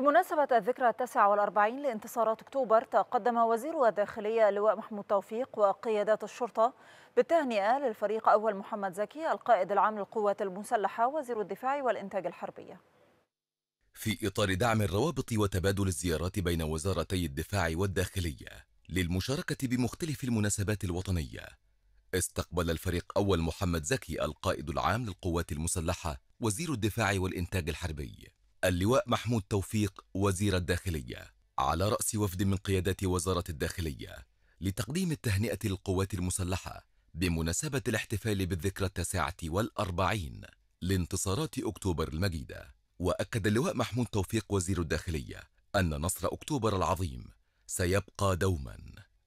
بمناسبة الذكرى التاسعة والأربعين لانتصارات أكتوبر تقدم وزير الداخلية اللواء محمود توفيق وقيادات الشرطة بالتهنئة للفريق أول محمد زكي القائد العام للقوات المسلحة وزير الدفاع والإنتاج الحربية في إطار دعم الروابط وتبادل الزيارات بين وزارتي الدفاع والداخلية للمشاركة بمختلف المناسبات الوطنية استقبل الفريق أول محمد زكي القائد العام للقوات المسلحة وزير الدفاع والإنتاج الحربي اللواء محمود توفيق وزير الداخلية على رأس وفد من قيادات وزارة الداخلية لتقديم التهنئة للقوات المسلحة بمناسبة الاحتفال بالذكرى التاسعة والأربعين لانتصارات أكتوبر المجيدة وأكد اللواء محمود توفيق وزير الداخلية أن نصر أكتوبر العظيم سيبقى دوما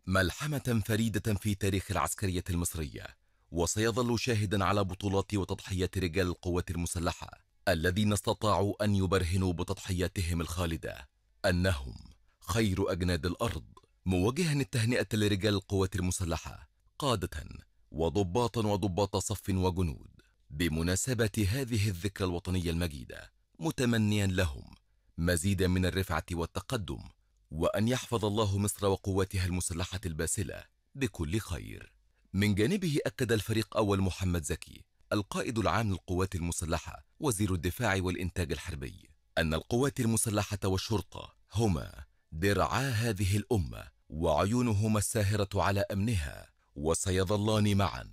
ملحمة فريدة في تاريخ العسكرية المصرية وسيظل شاهدا على بطولات وتضحيات رجال القوات المسلحة الذين استطاعوا أن يبرهنوا بتضحياتهم الخالدة أنهم خير أجناد الأرض موجها التهنئة لرجال القوات المسلحة قادة وضباطا وضباط صف وجنود بمناسبة هذه الذكرى الوطنية المجيدة متمنيا لهم مزيدا من الرفعة والتقدم وأن يحفظ الله مصر وقواتها المسلحة الباسلة بكل خير من جانبه أكد الفريق أول محمد زكي القائد العام للقوات المسلحة وزير الدفاع والإنتاج الحربي أن القوات المسلحة والشرطة هما درعا هذه الأمة وعيونهما الساهرة على أمنها وسيظلان معا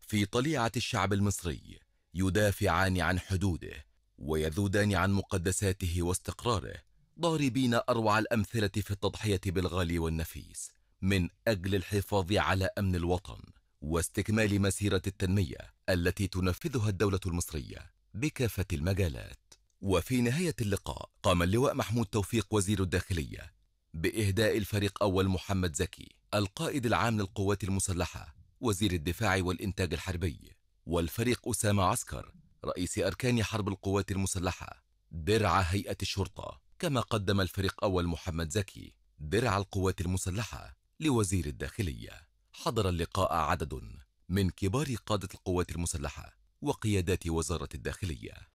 في طليعة الشعب المصري يدافعان عن حدوده ويذودان عن مقدساته واستقراره ضاربين أروع الأمثلة في التضحية بالغالي والنفيس من أجل الحفاظ على أمن الوطن واستكمال مسيرة التنمية التي تنفذها الدولة المصرية بكافة المجالات وفي نهاية اللقاء قام اللواء محمود توفيق وزير الداخلية بإهداء الفريق أول محمد زكي القائد العام للقوات المسلحة وزير الدفاع والإنتاج الحربي والفريق أسامة عسكر رئيس أركان حرب القوات المسلحة درع هيئة الشرطة كما قدم الفريق أول محمد زكي درع القوات المسلحة لوزير الداخلية حضر اللقاء عدد من كبار قادة القوات المسلحة وقيادات وزارة الداخلية